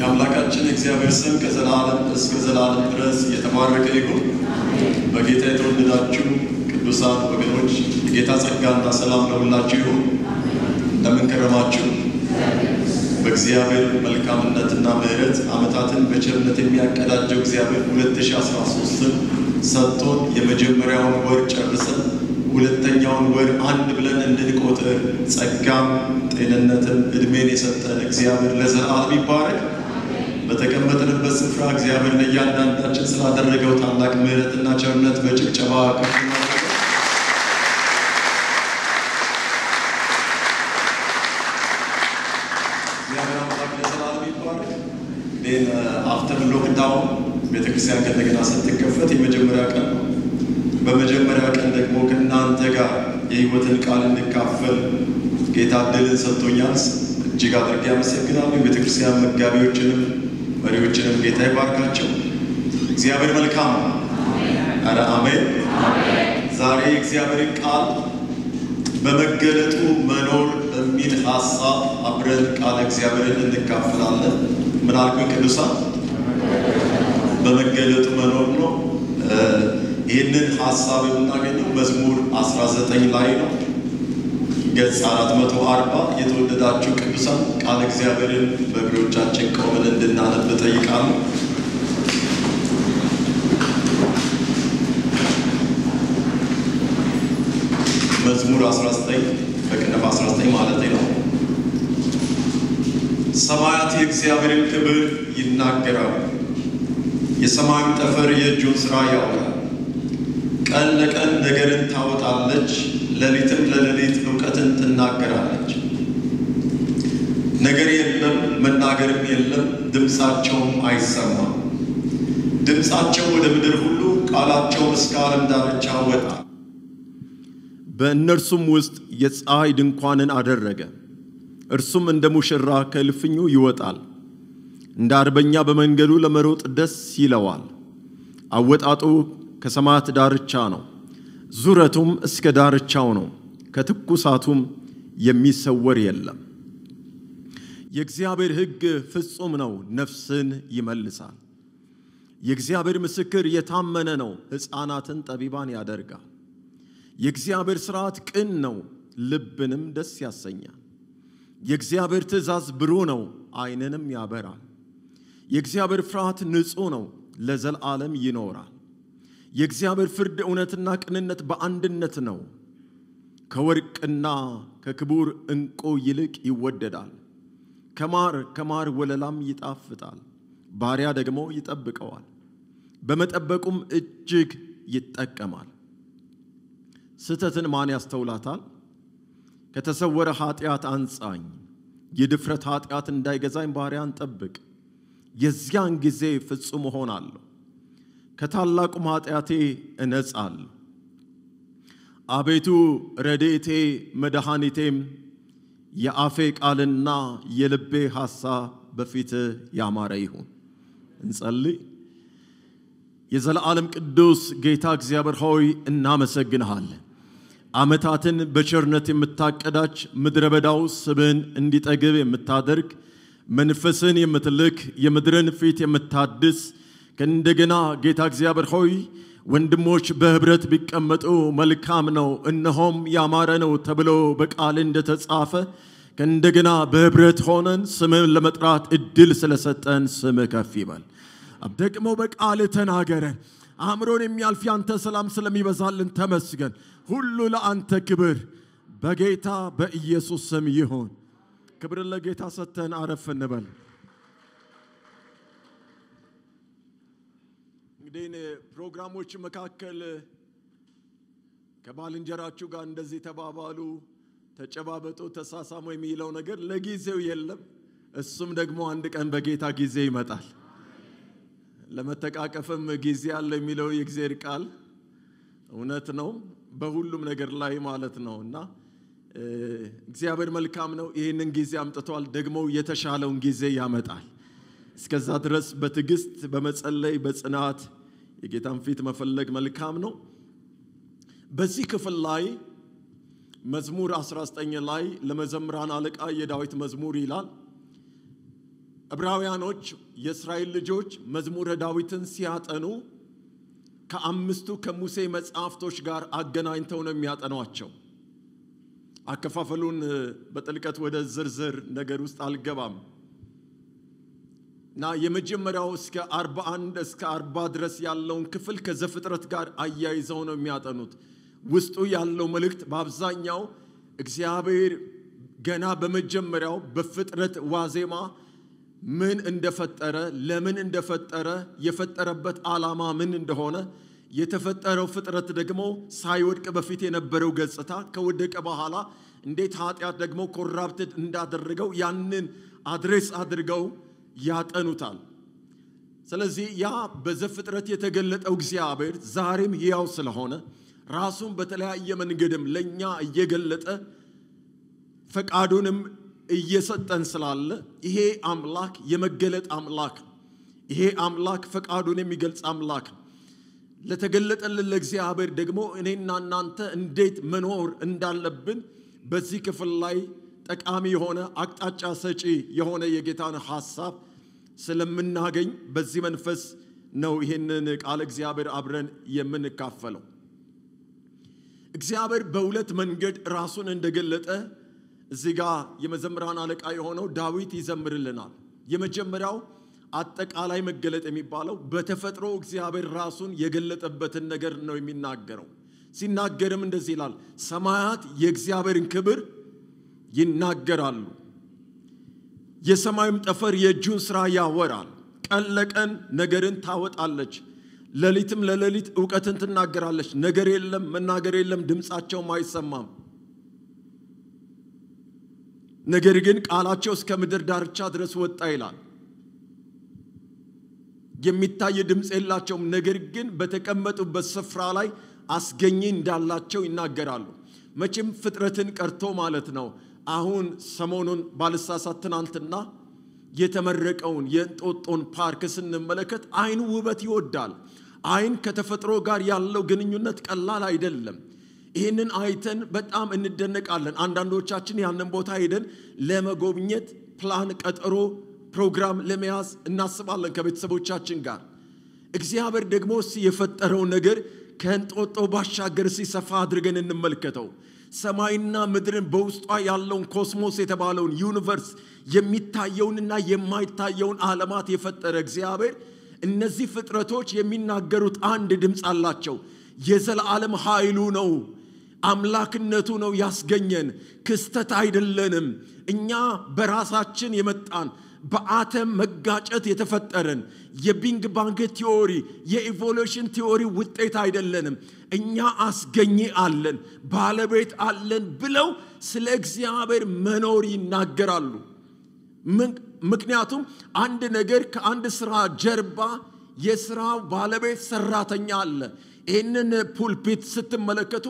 የአምላካችን እግዚአብሔር ስም ከዘላለም እስከ ዘላለም ድረስ እየተባረከ ይሁን። በጌታ የተወደዳችሁ ቅዱሳን ወገኖች የጌታ ጸጋና ሰላም ለሁላችሁ ይሁን። እንደምንከረማችሁ በእግዚአብሔር መልካምነትና ምሕረት ዓመታትን በቸርነት የሚያቀዳጀው እግዚአብሔር 2013ን ሰጥቶን የመጀመሪያውን ወር ጨርሰን ሁለተኛውን ወር አንድ ብለን እንድንቆጥር ጸጋም ጤንነትን እድሜን የሰጠን እግዚአብሔር ለዘላለም ይባረክ። በተቀመጥንበት ስፍራ እግዚአብሔር ለእያንዳንዳችን ስላደረገው ታላቅ ምሕረትና ቸርነት በጭብጨባ አፍተር ሎክዳውን uh, ቤተክርስቲያን ከእንደገና ስትከፈት የመጀመሪያ ቀን ነው። በመጀመሪያ ቀን ደግሞ ከእናንተ ጋር የህይወትን ቃል እንካፈል ጌታ ዕድልን ሰጥቶኛል። እጅግ አድርጌ አመሰግናለሁ። ቤተክርስቲያን መጋቢዎችንም መሪዎችንም ጌታ ይባርካቸው። እግዚአብሔር መልካም ነው። አረ አሜን። ዛሬ እግዚአብሔር ቃል በመገለጡ መኖር የሚል ሀሳብ አብረን ቃለ እግዚአብሔርን እንካፈላለን። ምን አልኩኝ? ቅዱሳን በመገለጡ መኖር ነው። ይህንን ሀሳብ የምናገኘው መዝሙር 19 ላይ ነው። ገጽ 440 የተወደዳችሁ ቅዱሳን ቃለ እግዚአብሔርን በእግሮቻችን ቆመን እንድናነብ ጠይቃለሁ። መዝሙር 19 በቅንፍ 19 ማለት ነው። ሰማያት የእግዚአብሔርን ክብር ይናገራሉ። የሰማዩ ጠፈር የእጁን ሥራ ያወራል። ቀን ለቀን ነገርን ታወጣለች ለሊትም ለሌሊት እውቀትን ትናገራለች። ነገር የለም መናገርም የለም ድምፃቸውም አይሰማም። ድምፃቸው ወደ ምድር ሁሉ ቃላቸው እስከ ዓለም ዳርቻ ወጣ። በእነርሱም ውስጥ የፀሐይ ድንኳንን አደረገ። እርሱም እንደ ሙሽራ ከልፍኙ ይወጣል። እንደ አርበኛ በመንገዱ ለመሮጥ ደስ ይለዋል። አወጣጡ ከሰማያት ዳርቻ ነው። ዙረቱም እስከ ዳርቻው ነው፣ ከትኩሳቱም የሚሰወር የለም። የእግዚአብሔር ሕግ ፍጹም ነው፣ ነፍስን ይመልሳል። የእግዚአብሔር ምስክር የታመነ ነው፣ ሕፃናትን ጠቢባን ያደርጋል። የእግዚአብሔር ሥርዓት ቅን ነው፣ ልብንም ደስ ያሰኛል። የእግዚአብሔር ትእዛዝ ብሩህ ነው፣ ዐይንንም ያበራል። የእግዚአብሔር ፍርሃት ንጹሕ ነው፣ ለዘላለም ይኖራል። የእግዚአብሔር ፍርድ እውነትና ቅንነት በአንድነት ነው። ከወርቅና ከክቡር እንቁ ይልቅ ይወደዳል። ከማር ከማር ወለላም ይጣፍጣል። ባሪያ ደግሞ ይጠብቀዋል፣ በመጠበቁም እጅግ ይጠቀማል። ስህተትን ማን ያስተውላታል? ከተሰወረ ኃጢአት አንጻኝ፣ የድፍረት ኃጢአት እንዳይገዛኝ ባሪያን ጠብቅ። የዚያን ጊዜ ፍጹም እሆናለሁ ከታላቁ ኃጢአቴ እነጻል አቤቱ ረዴቴ መድኃኒቴም የአፌ ቃልና የልቤ ሐሳብ በፊት ያማረ ይሁን። እንጸልይ። የዘለዓለም ቅዱስ ጌታ እግዚአብሔር ሆይ እናመሰግንሃለን። ዓመታትን በቸርነት የምታቀዳች ምድረ በዳው ስብን እንዲጠግብ የምታደርግ መንፈስን የምትልክ የምድርን ፊት የምታድስ እንደገና ጌታ እግዚአብሔር ሆይ ወንድሞች በህብረት ቢቀመጡ መልካም ነው፣ እነሆም ያማረ ነው ተብሎ በቃል እንደተጻፈ ከእንደገና በህብረት ሆነን ስምህን ለመጥራት እድል ስለሰጠን ስምህ ከፍ ይበል። ደግሞ በቃል ተናገረን። አእምሮን የሚያልፍ ያንተ ሰላም ስለሚበዛልን ተመስገን። ሁሉ ለአንተ ክብር በጌታ በኢየሱስ ስም ይሆን። ክብርን ለጌታ ሰጥተን አረፍ እንበል። እንግዲህ ፕሮግራሞች መካከል ከባልንጀራችሁ ጋር እንደዚህ ተባባሉ፣ ተጨባበጡ፣ ተሳሳሙ የሚለው ነገር ለጊዜው የለም። እሱም ደግሞ አንድ ቀን በጌታ ጊዜ ይመጣል። ለመተቃቀፍም ጊዜ አለ የሚለው የእግዚአብሔር ቃል እውነት ነው፣ በሁሉም ነገር ላይ ማለት ነው እና እግዚአብሔር መልካም ነው። ይህንን ጊዜ አምጥቷል። ደግሞ የተሻለውን ጊዜ ያመጣል። እስከዛ ድረስ በትዕግስት በመጸለይ በጽናት የጌታን ፊት መፈለግ መልካም ነው። በዚህ ክፍል ላይ መዝሙር 19 ላይ ለመዘምራን አለቃ የዳዊት መዝሙር ይላል። ዕብራውያኖች የእስራኤል ልጆች መዝሙረ ዳዊትን ሲያጠኑ ከአምስቱ ከሙሴ መጽሐፍቶች ጋር አገናኝተው ነው የሚያጠኗቸው። አከፋፈሉን በጥልቀት ወደ ዝርዝር ነገር ውስጥ አልገባም። እና የመጀመሪያው እስከ 41 እስከ 40 ድረስ ያለውን ክፍል ከዘፍጥረት ጋር አያይዘው ነው የሚያጠኑት። ውስጡ ያለው መልእክት በአብዛኛው እግዚአብሔር ገና በመጀመሪያው በፍጥረት ዋዜማ ምን እንደፈጠረ፣ ለምን እንደፈጠረ፣ የፈጠረበት ዓላማ ምን እንደሆነ፣ የተፈጠረው ፍጥረት ደግሞ ሳይወድቅ በፊት የነበረው ገጽታ ከወደቀ በኋላ እንዴት ኃጢአት ደግሞ ኮራፕትድ እንዳደረገው ያንን አድሬስ አድርገው ያጠኑታል። ስለዚህ ያ በዘፍጥረት የተገለጠው እግዚአብሔር ዛሬም ሕያው ስለሆነ ራሱን በተለያየ መንገድም ለእኛ እየገለጠ ፈቃዱንም እየሰጠን ስላለ ይሄ አምላክ የመገለጥ አምላክ ይሄ አምላክ ፈቃዱን የሚገልጽ አምላክ ለተገለጠልን ለእግዚአብሔር ደግሞ እኔና እናንተ እንዴት መኖር እንዳለብን በዚህ ክፍል ላይ ጠቃሚ የሆነ አቅጣጫ ሰጪ የሆነ የጌታን ሐሳብ ስለምናገኝ በዚህ መንፈስ ነው ይህንን ቃል እግዚአብሔር አብረን የምንካፈለው። እግዚአብሔር በሁለት መንገድ ራሱን እንደገለጠ እዚህ ጋ የመዘምራን አለቃ የሆነው ዳዊት ይዘምርልናል። የመጀመሪያው አጠቃላይ መገለጥ የሚባለው በተፈጥሮ እግዚአብሔር ራሱን የገለጠበትን ነገር ነው የሚናገረው። ሲናገርም እንደዚህ ይላል፣ ሰማያት የእግዚአብሔርን ክብር ይናገራሉ። የሰማይም ጠፈር የእጁን ሥራ ያወራል። ቀን ለቀን ነገርን ታወጣለች፣ ሌሊትም ለሌሊት እውቀትን ትናገራለች። ነገር የለም፣ መናገር የለም፣ ድምፃቸውም አይሰማም። ነገር ግን ቃላቸው እስከ ምድር ዳርቻ ድረስ ወጣ ይላል። የሚታይ ድምፅ የላቸውም፣ ነገር ግን በተቀመጡበት ስፍራ ላይ አስገኝ እንዳላቸው ይናገራሉ። መቼም ፍጥረትን ቀርቶ ማለት ነው አሁን ሰሞኑን ባልሳሳት ትናንትና የተመረቀውን የእንጦጦን ፓርክ ስንመለከት አይን ውበት ይወዳል። አይን ከተፈጥሮ ጋር ያለው ግንኙነት ቀላል አይደለም። ይህንን አይተን በጣም እንደነቃለን። አንዳንዶቻችን ያንን ቦታ ሄደን ለመጎብኘት ፕላን፣ ቀጠሮ፣ ፕሮግራም ለመያዝ እናስባለን ከቤተሰቦቻችን ጋር። እግዚአብሔር ደግሞ የፈጠረው ነገር ከእንጦጦ ባሻገር ሲሰፋ አድርገን እንመልከተው። ሰማይና ምድርን በውስጧ ያለውን ኮስሞስ የተባለውን ዩኒቨርስ የሚታየውንና የማይታየውን ዓለማት የፈጠረ እግዚአብሔር እነዚህ ፍጥረቶች የሚናገሩት አንድ ድምፅ አላቸው። የዘላለም ኃይሉ ነው፣ አምላክነቱ ነው ያስገኘን። ክስተት አይደለንም። እኛ በራሳችን የመጣን በአተም መጋጨት የተፈጠረን የቢንግ ባንግ ቲዎሪ የኢቮሉሽን ቲዎሪ ውጤት አይደለንም። እኛ አስገኝ አለን፣ ባለቤት አለን ብለው ስለ እግዚአብሔር መኖር ይናገራሉ። ምክንያቱም አንድ ነገር ከአንድ ስራ ጀርባ የስራው ባለቤት ሰራተኛ አለ። ይህንን ፑልፒት ስትመለከቱ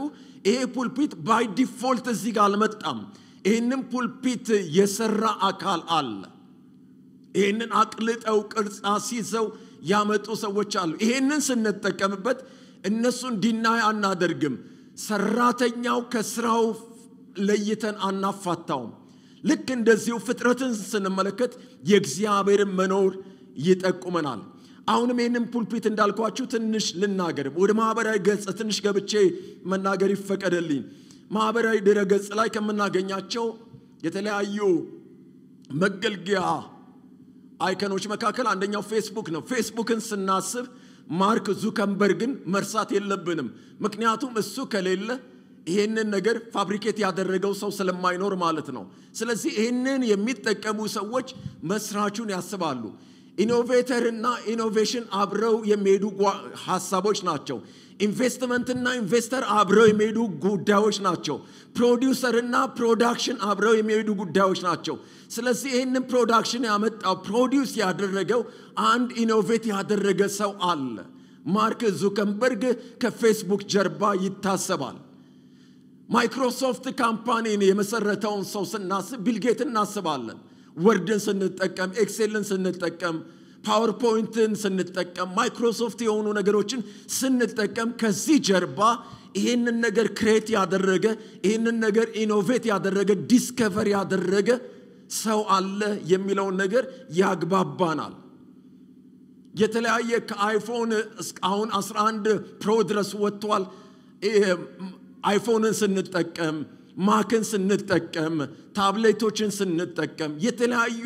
ይሄ ፑልፒት ባይ ዲፎልት እዚህ ጋር አልመጣም። ይህንም ፑልፒት የሰራ አካል አለ። ይህንን አቅልጠው ቅርጻ ሲዘው ያመጡ ሰዎች አሉ። ይህንን ስንጠቀምበት እነሱ እንዲናይ አናደርግም። ሰራተኛው ከስራው ለይተን አናፋታውም። ልክ እንደዚሁ ፍጥረትን ስንመለከት የእግዚአብሔርን መኖር ይጠቁመናል። አሁንም ይህንን ፑልፒት እንዳልኳችሁ ትንሽ ልናገርም ወደ ማህበራዊ ገጽ ትንሽ ገብቼ መናገር ይፈቀደልኝ። ማህበራዊ ድረ ገጽ ላይ ከምናገኛቸው የተለያዩ መገልገያ አይከኖች መካከል አንደኛው ፌስቡክ ነው። ፌስቡክን ስናስብ ማርክ ዙከንበርግን መርሳት የለብንም። ምክንያቱም እሱ ከሌለ ይሄንን ነገር ፋብሪኬት ያደረገው ሰው ስለማይኖር ማለት ነው። ስለዚህ ይህንን የሚጠቀሙ ሰዎች መስራቹን ያስባሉ። ኢኖቬተርና ኢኖቬሽን አብረው የሚሄዱ ሀሳቦች ናቸው። ኢንቨስትመንትና ኢንቨስተር አብረው የሚሄዱ ጉዳዮች ናቸው። ፕሮዲውሰርና ፕሮዳክሽን አብረው የሚሄዱ ጉዳዮች ናቸው። ስለዚህ ይህንን ፕሮዳክሽን ያመጣው ፕሮዲውስ ያደረገው አንድ ኢኖቬት ያደረገ ሰው አለ። ማርክ ዙከንበርግ ከፌስቡክ ጀርባ ይታሰባል። ማይክሮሶፍት ካምፓኒን የመሰረተውን ሰው ስናስብ ቢልጌት እናስባለን። ወርድን ስንጠቀም፣ ኤክሴልን ስንጠቀም ፓወርፖይንትን ስንጠቀም ማይክሮሶፍት የሆኑ ነገሮችን ስንጠቀም ከዚህ ጀርባ ይህንን ነገር ክሬት ያደረገ ይህንን ነገር ኢኖቬት ያደረገ ዲስከቨር ያደረገ ሰው አለ የሚለውን ነገር ያግባባናል። የተለያየ ከአይፎን አሁን 11 ፕሮ ድረስ ወጥቷል። አይፎንን ስንጠቀም፣ ማክን ስንጠቀም፣ ታብሌቶችን ስንጠቀም የተለያዩ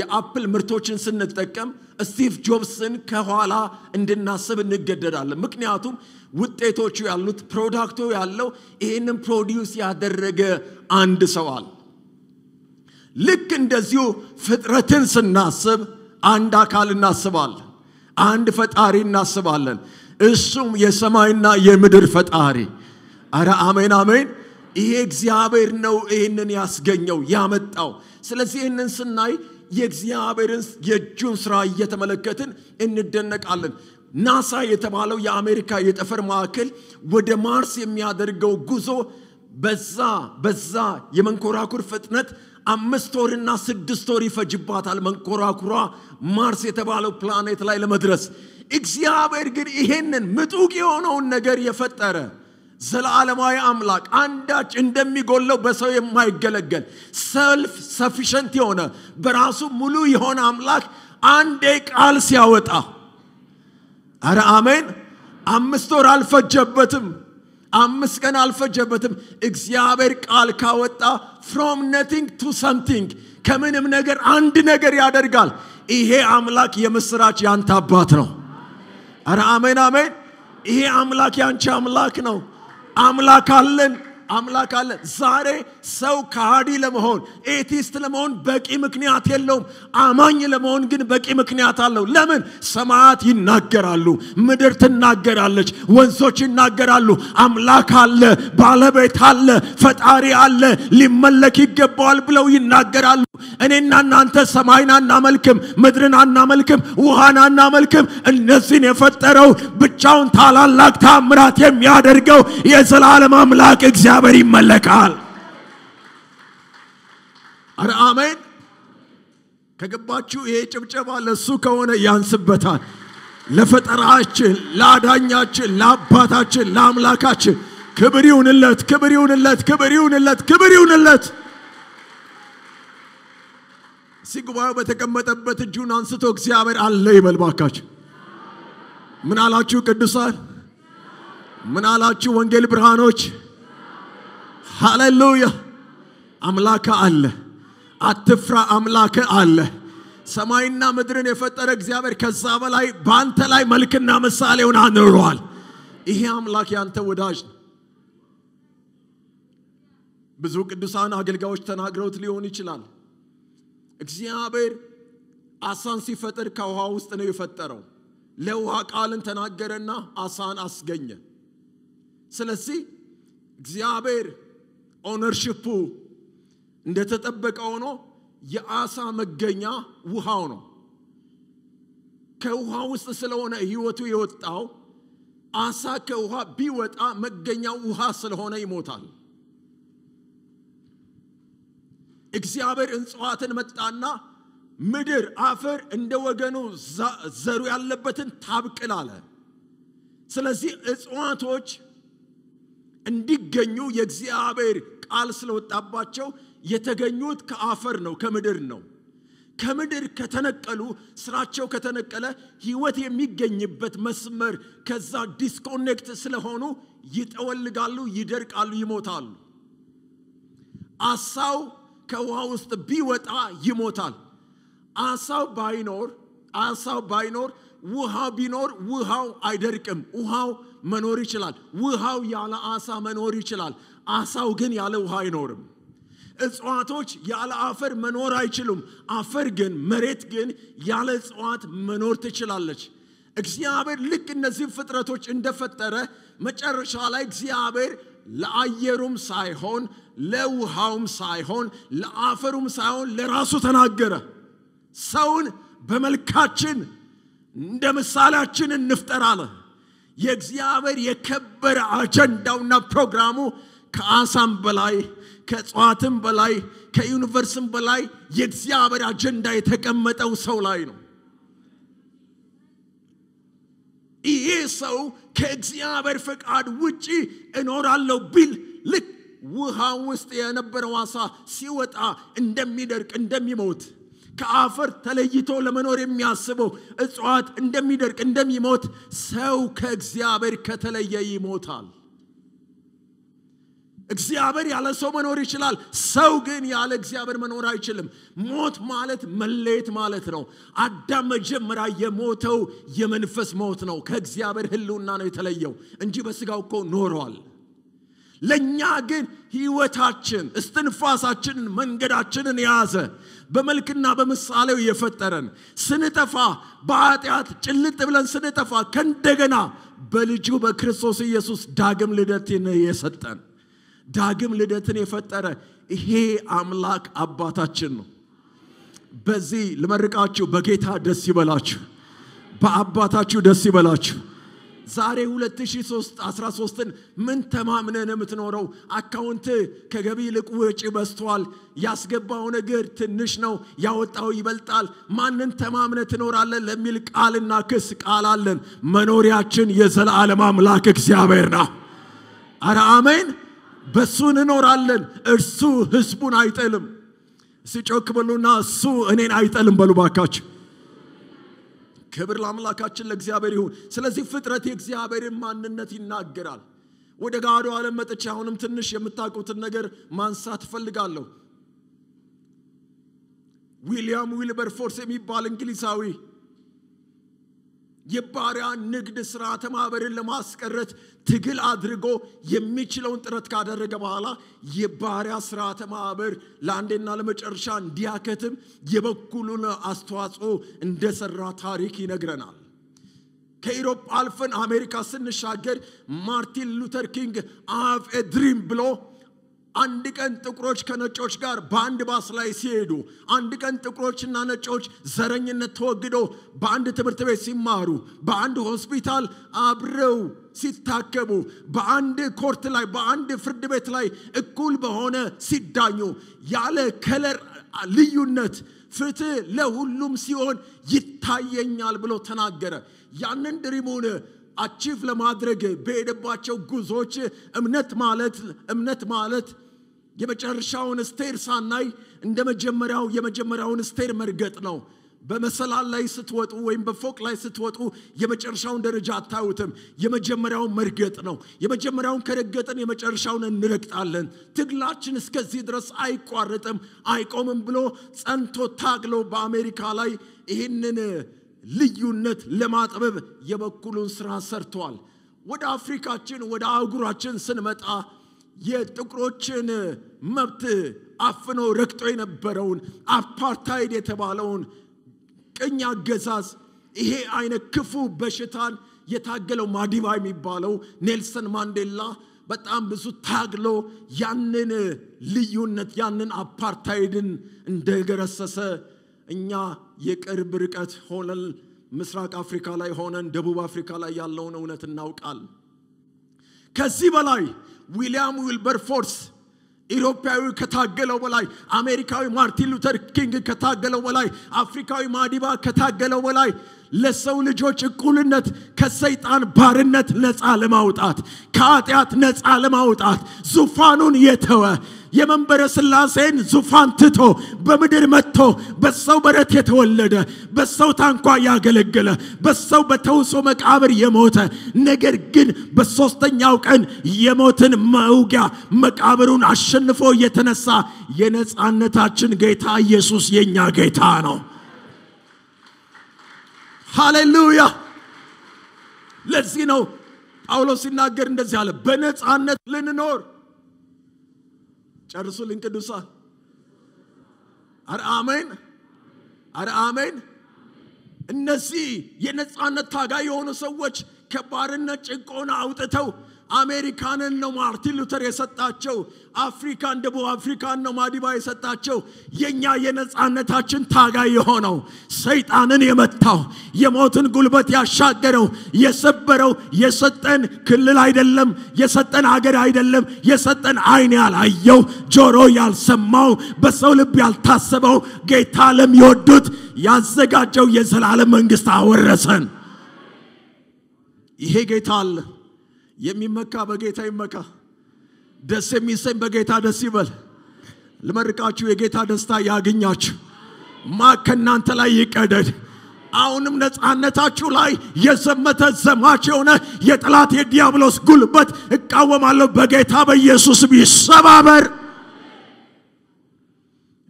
የአፕል ምርቶችን ስንጠቀም ስቲቭ ጆብስን ከኋላ እንድናስብ እንገደዳለን። ምክንያቱም ውጤቶቹ ያሉት ፕሮዳክቱ ያለው ይህንን ፕሮዲውስ ያደረገ አንድ ሰው ልክ እንደዚሁ ፍጥረትን ስናስብ አንድ አካል እናስባለን፣ አንድ ፈጣሪ እናስባለን። እሱም የሰማይና የምድር ፈጣሪ። አረ አሜን አሜን። ይሄ እግዚአብሔር ነው ይህንን ያስገኘው ያመጣው። ስለዚህ ይህንን ስናይ የእግዚአብሔርን የእጁን ስራ እየተመለከትን እንደነቃለን። ናሳ የተባለው የአሜሪካ የጠፈር ማዕከል ወደ ማርስ የሚያደርገው ጉዞ በዛ በዛ የመንኮራኩር ፍጥነት አምስት ወርና ስድስት ወር ይፈጅባታል መንኮራኩሯ ማርስ የተባለው ፕላኔት ላይ ለመድረስ። እግዚአብሔር ግን ይሄንን ምጡቅ የሆነውን ነገር የፈጠረ ዘለዓለማዊ አምላክ አንዳች እንደሚጎለው በሰው የማይገለገል ሰልፍ ሰፊሸንት የሆነ በራሱ ሙሉ የሆነ አምላክ አንዴ ቃል ሲያወጣ አረ አሜን። አምስት ወር አልፈጀበትም። አምስት ቀን አልፈጀበትም። እግዚአብሔር ቃል ካወጣ ፍሮም ነቲንግ ቱ ሰምቲንግ ከምንም ነገር አንድ ነገር ያደርጋል። ይሄ አምላክ የምስራች ያንተ አባት ነው። አረ አሜን አሜን። ይሄ አምላክ ያንቺ አምላክ ነው። አምላክ አለን። አምላክ አለ። ዛሬ ሰው ከሃዲ ለመሆን ኤቲስት ለመሆን በቂ ምክንያት የለውም። አማኝ ለመሆን ግን በቂ ምክንያት አለው። ለምን? ሰማያት ይናገራሉ፣ ምድር ትናገራለች፣ ወንዞች ይናገራሉ። አምላክ አለ፣ ባለቤት አለ፣ ፈጣሪ አለ፣ ሊመለክ ይገባዋል ብለው ይናገራሉ። እኔና እናንተ ሰማይን አናመልክም፣ ምድርን አናመልክም፣ ውሃን አናመልክም። እነዚህን የፈጠረው ብቻውን ታላላቅ ታምራት የሚያደርገው የዘላለም አምላክ እግዚአብሔር እግዚአብሔር ይመለካል። አረ አሜን። ከገባችሁ ይሄ ጭብጨባ ለሱ ከሆነ ያንስበታል። ለፈጠራችን፣ ለአዳኛችን፣ ለአባታችን፣ ለአምላካችን ክብር ይሁንለት፣ ክብር ይሁንለት፣ ክብር ይሁንለት፣ ክብር ይሁንለት። እሲ በተቀመጠበት እጁን አንስቶ እግዚአብሔር አለ ይበል ምን አላችሁ ቅዱሳን? ምን አላችሁ ወንጌል ብርሃኖች? ሃሌሉያ። አምላክ አለ። አትፍራ፣ አምላክ አለ። ሰማይና ምድርን የፈጠረ እግዚአብሔር ከዛ በላይ በአንተ ላይ መልክና ምሳሌውን አኑሯል። ይሄ አምላክ ያንተ ወዳጅ ነው። ብዙ ቅዱሳን አገልጋዮች ተናግረውት ሊሆን ይችላል። እግዚአብሔር አሳን ሲፈጥር ከውሃ ውስጥ ነው የፈጠረው። ለውሃ ቃልን ተናገረና አሳን አስገኘ። ስለዚህ እግዚአብሔር ኦነርሽፑ እንደተጠበቀ ሆኖ የአሳ መገኛ ውሃው ነው። ከውሃ ውስጥ ስለሆነ ህይወቱ የወጣው አሳ ከውሃ ቢወጣ መገኛው ውሃ ስለሆነ ይሞታል። እግዚአብሔር እንጽዋትን መጣና ምድር አፈር እንደ ወገኑ ዘሩ ያለበትን ታብቅል አለ። ስለዚህ እጽዋቶች እንዲገኙ የእግዚአብሔር ቃል ስለወጣባቸው የተገኙት ከአፈር ነው፣ ከምድር ነው። ከምድር ከተነቀሉ ስራቸው ከተነቀለ ህይወት የሚገኝበት መስመር ከዛ ዲስኮኔክት ስለሆኑ ይጠወልጋሉ፣ ይደርቃሉ፣ ይሞታሉ። አሳው ከውሃ ውስጥ ቢወጣ ይሞታል። አሳው ባይኖር አሳው ባይኖር ውሃ ቢኖር ውሃው አይደርቅም። ውሃው መኖር ይችላል። ውሃው ያለ አሳ መኖር ይችላል። አሳው ግን ያለ ውሃ አይኖርም። እጽዋቶች ያለ አፈር መኖር አይችሉም። አፈር ግን መሬት ግን ያለ እጽዋት መኖር ትችላለች። እግዚአብሔር ልክ እነዚህ ፍጥረቶች እንደፈጠረ መጨረሻ ላይ እግዚአብሔር ለአየሩም ሳይሆን ለውሃውም ሳይሆን ለአፈሩም ሳይሆን ለራሱ ተናገረ። ሰውን በመልካችን እንደ ምሳሌያችን እንፍጠር አለ። የእግዚአብሔር የከበረ አጀንዳውና ፕሮግራሙ ከአሳም በላይ ከእጽዋትም በላይ ከዩኒቨርስም በላይ የእግዚአብሔር አጀንዳ የተቀመጠው ሰው ላይ ነው። ይሄ ሰው ከእግዚአብሔር ፈቃድ ውጪ እኖራለሁ ቢል ልክ ውሃ ውስጥ የነበረው አሳ ሲወጣ እንደሚደርቅ እንደሚሞት ከአፈር ተለይቶ ለመኖር የሚያስበው እጽዋት እንደሚደርቅ እንደሚሞት ሰው ከእግዚአብሔር ከተለየ ይሞታል። እግዚአብሔር ያለ ሰው መኖር ይችላል። ሰው ግን ያለ እግዚአብሔር መኖር አይችልም። ሞት ማለት መለየት ማለት ነው። አዳም መጀመሪያ የሞተው የመንፈስ ሞት ነው። ከእግዚአብሔር ህልውና ነው የተለየው እንጂ በስጋው እኮ ኖሯል። ለእኛ ግን ህይወታችን፣ እስትንፋሳችንን፣ መንገዳችንን የያዘ በመልክና በምሳሌው የፈጠረን ስንጠፋ በኃጢአት ጭልጥ ብለን ስንጠፋ ከእንደገና በልጁ በክርስቶስ ኢየሱስ ዳግም ልደትን የሰጠን ዳግም ልደትን የፈጠረ ይሄ አምላክ አባታችን ነው። በዚህ ልመርቃችሁ፣ በጌታ ደስ ይበላችሁ፣ በአባታችሁ ደስ ይበላችሁ። ዛሬ 2013ን ምን ተማምነን የምትኖረው? አካውንት ከገቢ ይልቅ ወጪ በዝቷል። ያስገባው ነገር ትንሽ ነው፣ ያወጣው ይበልጣል። ማንን ተማምነ ትኖራለን ለሚል ቃልና ክስ ቃል አለን። መኖሪያችን የዘላለም አምላክ እግዚአብሔር ነው። አረ አሜን። በሱ እንኖራለን። እርሱ ህዝቡን አይጠልም። ሲጮክ በሉና እሱ እኔን አይጠልም በሉ ባካች። ክብር ለአምላካችን ለእግዚአብሔር ይሁን። ስለዚህ ፍጥረት የእግዚአብሔርን ማንነት ይናገራል። ወደ ጋዶ ዓለም መጥቼ አሁንም ትንሽ የምታውቁትን ነገር ማንሳት እፈልጋለሁ። ዊልያም ዊልበርፎርስ የሚባል እንግሊዛዊ የባሪያ ንግድ ስርዓተ ማህበርን ለማስቀረት ትግል አድርጎ የሚችለውን ጥረት ካደረገ በኋላ የባሪያ ስርዓተ ማህበር ለአንዴና ለመጨረሻ እንዲያከትም የበኩሉን አስተዋጽኦ እንደሰራ ታሪክ ይነግረናል። ከኢሮፕ አልፈን አሜሪካ ስንሻገር ማርቲን ሉተር ኪንግ አፍ ድሪም ብሎ አንድ ቀን ጥቁሮች ከነጮች ጋር በአንድ ባስ ላይ ሲሄዱ፣ አንድ ቀን ጥቁሮችና ነጮች ዘረኝነት ተወግዶ በአንድ ትምህርት ቤት ሲማሩ፣ በአንድ ሆስፒታል አብረው ሲታከሙ፣ በአንድ ኮርት ላይ በአንድ ፍርድ ቤት ላይ እኩል በሆነ ሲዳኙ ያለ ከለር ልዩነት ፍትህ ለሁሉም ሲሆን ይታየኛል ብሎ ተናገረ። ያንን ድሪሙን አቺቭ ለማድረግ በሄደባቸው ጉዞዎች እምነት ማለት እምነት ማለት የመጨረሻውን ስቴር ሳናይ እንደ መጀመሪያው የመጀመሪያውን ስቴር መርገጥ ነው። በመሰላል ላይ ስትወጡ ወይም በፎቅ ላይ ስትወጡ የመጨረሻውን ደረጃ አታዩትም። የመጀመሪያውን መርገጥ ነው። የመጀመሪያውን ከረገጥን የመጨረሻውን እንረግጣለን። ትግላችን እስከዚህ ድረስ አይቋረጥም፣ አይቆምም ብሎ ጸንቶ ታግሎ በአሜሪካ ላይ ይህንን ልዩነት ለማጥበብ የበኩሉን ስራ ሰርቷል። ወደ አፍሪካችን ወደ አህጉራችን ስንመጣ የጥቁሮችን መብት አፍኖ ረግጦ የነበረውን አፓርታይድ የተባለውን ቅኝ አገዛዝ ይሄ አይነት ክፉ በሽታን የታገለው ማዲባ የሚባለው ኔልሰን ማንዴላ በጣም ብዙ ታግሎ ያንን ልዩነት ያንን አፓርታይድን እንደገረሰሰ እኛ የቅርብ ርቀት ሆነን ምስራቅ አፍሪካ ላይ ሆነን ደቡብ አፍሪካ ላይ ያለውን እውነት እናውቃል። ከዚህ በላይ ዊልያም ዊልበርፎርስ ኢሮፓዊ ከታገለው በላይ አሜሪካዊ ማርቲን ሉተር ኪንግ ከታገለው በላይ አፍሪካዊ ማዲባ ከታገለው በላይ ለሰው ልጆች እኩልነት ከሰይጣን ባርነት ነፃ ለማውጣት ከኃጢአት ነፃ ለማውጣት ዙፋኑን የተወ የመንበረ ስላሴን ዙፋን ትቶ በምድር መጥቶ በሰው በረት የተወለደ በሰው ታንኳ ያገለገለ በሰው በተውሶ መቃብር የሞተ ነገር ግን በሶስተኛው ቀን የሞትን መውጊያ መቃብሩን አሸንፎ የተነሳ የነፃነታችን ጌታ ኢየሱስ የኛ ጌታ ነው። ሃሌሉያ! ለዚህ ነው ጳውሎስ ሲናገር እንደዚህ አለ፣ በነፃነት ልንኖር ጨርሱልኝ ቅዱሳ አረ አሜን፣ አረ አሜን። እነዚህ የነፃነት ታጋይ የሆኑ ሰዎች ከባርነት ጭቆና አውጥተው አሜሪካንን ነው ማርቲን ሉተር የሰጣቸው፣ አፍሪካን ደቡብ አፍሪካን ነው ማዲባ የሰጣቸው። የኛ የነፃነታችን ታጋይ የሆነው ሰይጣንን የመታው የሞትን ጉልበት ያሻገረው የሰበረው የሰጠን ክልል አይደለም፣ የሰጠን አገር አይደለም፣ የሰጠን አይን ያላየው ጆሮ ያልሰማው በሰው ልብ ያልታሰበው ጌታ ለሚወዱት ያዘጋጀው የዘላለም መንግስት አወረሰን። ይሄ ጌታ አለ። የሚመካ በጌታ ይመካ። ደስ የሚሰኝ በጌታ ደስ ይበል። ልመርቃችሁ፣ የጌታ ደስታ ያግኛችሁ። ማ ከእናንተ ላይ ይቀደድ። አሁንም ነፃነታችሁ ላይ የዘመተ ዘማች የሆነ የጠላት የዲያብሎስ ጉልበት እቃወማለሁ በጌታ በኢየሱስ ይሰባበር።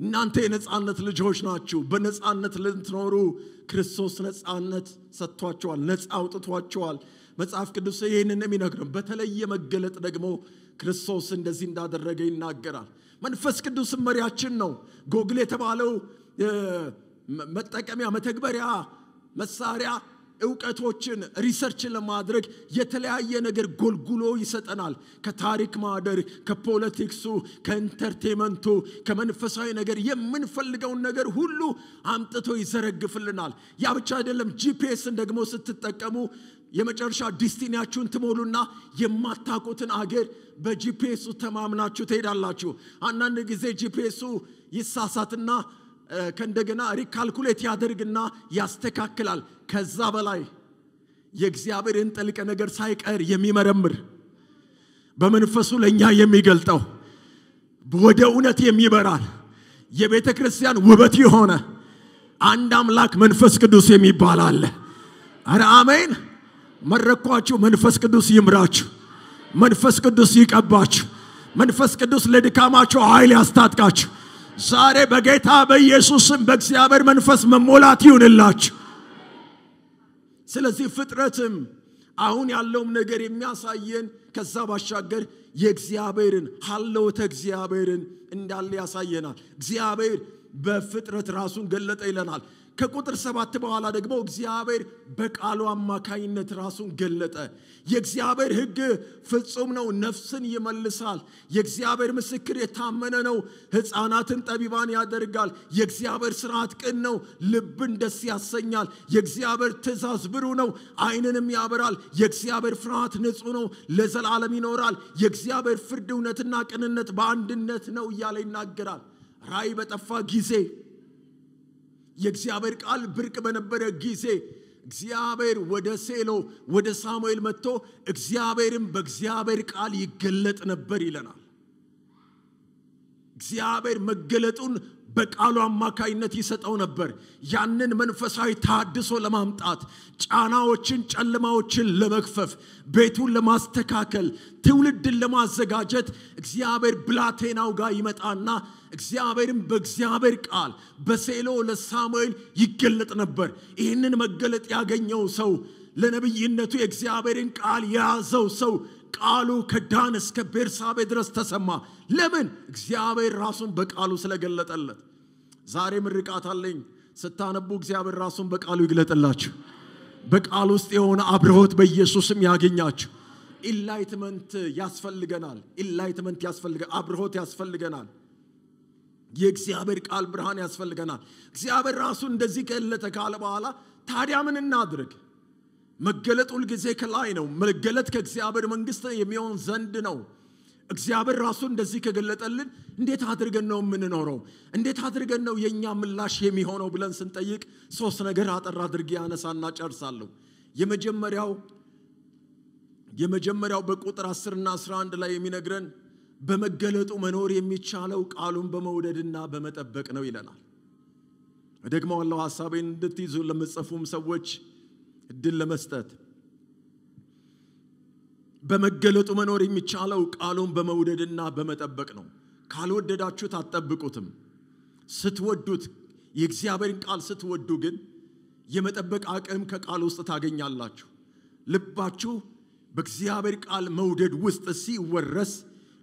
እናንተ የነፃነት ልጆች ናችሁ። በነፃነት ልትኖሩ ክርስቶስ ነፃነት ሰጥቷቸዋል ነፃ አውጥቷቸዋል መጽሐፍ ቅዱስ ይህንን የሚነግረው በተለየ መገለጥ ደግሞ ክርስቶስ እንደዚህ እንዳደረገ ይናገራል። መንፈስ ቅዱስ መሪያችን ነው። ጎግል የተባለው መጠቀሚያ፣ መተግበሪያ፣ መሳሪያ እውቀቶችን ሪሰርች ለማድረግ የተለያየ ነገር ጎልጉሎ ይሰጠናል። ከታሪክ ማደር፣ ከፖለቲክሱ፣ ከኢንተርቴመንቱ፣ ከመንፈሳዊ ነገር የምንፈልገውን ነገር ሁሉ አምጥቶ ይዘረግፍልናል። ያ ብቻ አይደለም። ጂፒኤስን ደግሞ ስትጠቀሙ የመጨረሻ ዲስቲኒያችሁን ትሞሉና የማታውቁትን አገር በጂፒኤሱ ተማምናችሁ ትሄዳላችሁ። አንዳንድ ጊዜ ጂፒኤሱ ይሳሳትና ከእንደገና ሪካልኩሌት ያደርግና ያስተካክላል። ከዛ በላይ የእግዚአብሔርን ጥልቅ ነገር ሳይቀር የሚመረምር በመንፈሱ ለእኛ የሚገልጠው ወደ እውነት የሚበራል የቤተ ክርስቲያን ውበት የሆነ አንድ አምላክ መንፈስ ቅዱስ የሚባል አለ። አሜን። መረኳችሁ። መንፈስ ቅዱስ ይምራችሁ። መንፈስ ቅዱስ ይቀባችሁ። መንፈስ ቅዱስ ለድካማችሁ ኃይል ያስታጥቃችሁ። ዛሬ በጌታ በኢየሱስም በእግዚአብሔር መንፈስ መሞላት ይሁንላችሁ። ስለዚህ ፍጥረትም አሁን ያለውም ነገር የሚያሳየን ከዛ ባሻገር የእግዚአብሔርን ሀለውተ እግዚአብሔርን እንዳለ ያሳየናል። እግዚአብሔር በፍጥረት ራሱን ገለጠ ይለናል። ከቁጥር ሰባት በኋላ ደግሞ እግዚአብሔር በቃሉ አማካኝነት ራሱን ገለጠ። የእግዚአብሔር ሕግ ፍጹም ነው፣ ነፍስን ይመልሳል። የእግዚአብሔር ምስክር የታመነ ነው፣ ሕፃናትን ጠቢባን ያደርጋል። የእግዚአብሔር ስርዓት ቅን ነው፣ ልብን ደስ ያሰኛል። የእግዚአብሔር ትእዛዝ ብሩ ነው፣ ዓይንንም ያበራል። የእግዚአብሔር ፍርሃት ንጹህ ነው፣ ለዘላለም ይኖራል። የእግዚአብሔር ፍርድ እውነትና ቅንነት በአንድነት ነው እያለ ይናገራል። ራእይ በጠፋ ጊዜ የእግዚአብሔር ቃል ብርቅ በነበረ ጊዜ እግዚአብሔር ወደ ሴሎ ወደ ሳሙኤል መጥቶ እግዚአብሔርም በእግዚአብሔር ቃል ይገለጥ ነበር ይለናል። እግዚአብሔር መገለጡን በቃሉ አማካይነት ይሰጠው ነበር። ያንን መንፈሳዊ ታድሶ ለማምጣት ጫናዎችን፣ ጨለማዎችን ለመክፈፍ፣ ቤቱን ለማስተካከል፣ ትውልድን ለማዘጋጀት እግዚአብሔር ብላቴናው ጋር ይመጣና እግዚአብሔርም በእግዚአብሔር ቃል በሴሎ ለሳሙኤል ይገለጥ ነበር። ይህንን መገለጥ ያገኘው ሰው ለነብይነቱ የእግዚአብሔርን ቃል የያዘው ሰው ቃሉ ከዳን እስከ ቤርሳቤ ድረስ ተሰማ። ለምን? እግዚአብሔር ራሱን በቃሉ ስለገለጠለት። ዛሬ ምርቃት አለኝ። ስታነቡ እግዚአብሔር ራሱን በቃሉ ይግለጥላችሁ። በቃል ውስጥ የሆነ አብረሆት በኢየሱስም ያገኛችሁ። ኢንላይትመንት ያስፈልገናል። ኢንላይትመንት ያስፈልገ አብረሆት ያስፈልገናል። የእግዚአብሔር ቃል ብርሃን ያስፈልገናል። እግዚአብሔር ራሱን እንደዚህ ገለጠ ካለ በኋላ ታዲያ ምን እናድርግ? መገለጥ ሁልጊዜ ከላይ ነው። መገለጥ ከእግዚአብሔር መንግስት የሚሆን ዘንድ ነው። እግዚአብሔር ራሱ እንደዚህ ከገለጠልን እንዴት አድርገን ነው የምንኖረው? እንዴት አድርገን ነው የእኛ ምላሽ የሚሆነው ብለን ስንጠይቅ ሶስት ነገር አጠር አድርጌ ያነሳና ጨርሳለሁ። የመጀመሪያው የመጀመሪያው በቁጥር አስርና አስራ 11 ላይ የሚነግረን በመገለጡ መኖር የሚቻለው ቃሉን በመውደድና በመጠበቅ ነው ይለናል። ደግሞ አለው ሀሳቤን እንድትይዙ ለምጽፉም ሰዎች እድል ለመስጠት በመገለጡ መኖር የሚቻለው ቃሉን በመውደድና በመጠበቅ ነው። ካልወደዳችሁት አትጠብቁትም። ስትወዱት የእግዚአብሔርን ቃል ስትወዱ ግን የመጠበቅ አቅም ከቃል ውስጥ ታገኛላችሁ። ልባችሁ በእግዚአብሔር ቃል መውደድ ውስጥ ሲወረስ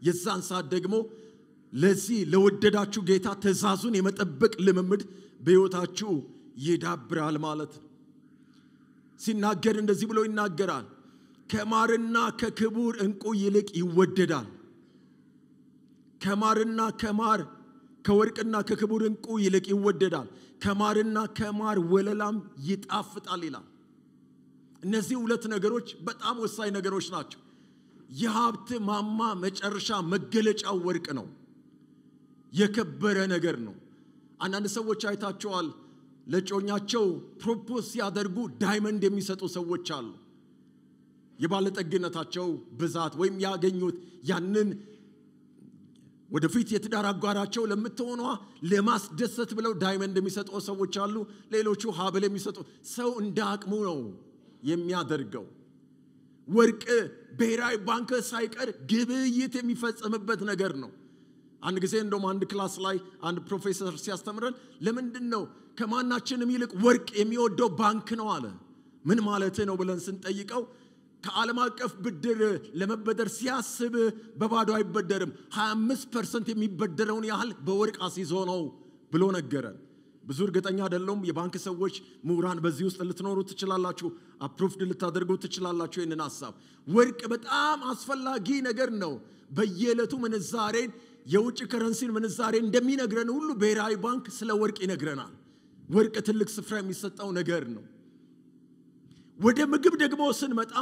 የዛን ሰዓት ደግሞ ለዚህ ለወደዳችሁ ጌታ ትእዛዙን የመጠበቅ ልምምድ በሕይወታችሁ ይዳብራል ማለት ነው። ሲናገር እንደዚህ ብሎ ይናገራል። ከማርና ከክቡር እንቁ ይልቅ ይወደዳል። ከማርና ከማር ከወርቅና ከክቡር እንቁ ይልቅ ይወደዳል። ከማርና ከማር ወለላም ይጣፍጣል ይላል። እነዚህ ሁለት ነገሮች በጣም ወሳኝ ነገሮች ናቸው። የሀብት ማማ መጨረሻ መገለጫው ወርቅ ነው። የከበረ ነገር ነው። አንዳንድ ሰዎች አይታቸዋል። ለጮኛቸው ፕሮፖዝ ሲያደርጉ ዳይመንድ የሚሰጡ ሰዎች አሉ። የባለጠግነታቸው ብዛት ወይም ያገኙት ያንን ወደፊት የትዳር አጋራቸው ለምትሆኗ ለማስደሰት ብለው ዳይመንድ የሚሰጡ ሰዎች አሉ። ሌሎቹ ሀብል የሚሰጡ ሰው እንደ አቅሙ ነው የሚያደርገው። ወርቅ ብሔራዊ ባንክ ሳይቀር ግብይት የሚፈጸምበት ነገር ነው። አንድ ጊዜ እንደውም አንድ ክላስ ላይ አንድ ፕሮፌሰር ሲያስተምረን ለምንድን ነው ከማናችንም ይልቅ ወርቅ የሚወደው ባንክ ነው አለ። ምን ማለት ነው ብለን ስንጠይቀው ከዓለም አቀፍ ብድር ለመበደር ሲያስብ በባዶ አይበደርም፣ 25 ፐርሰንት የሚበደረውን ያህል በወርቅ አስይዞ ነው ብሎ ነገረን። ብዙ እርግጠኛ አይደለሁም። የባንክ ሰዎች ምሁራን በዚህ ውስጥ ልትኖሩ ትችላላችሁ፣ አፕሩፍድ ልታደርጉ ትችላላችሁ ይህንን ሀሳብ። ወርቅ በጣም አስፈላጊ ነገር ነው። በየዕለቱ ምንዛሬን የውጭ ከረንሲን ምንዛሬ እንደሚነግረን ሁሉ ብሔራዊ ባንክ ስለ ወርቅ ይነግረናል። ወርቅ ትልቅ ስፍራ የሚሰጠው ነገር ነው። ወደ ምግብ ደግሞ ስንመጣ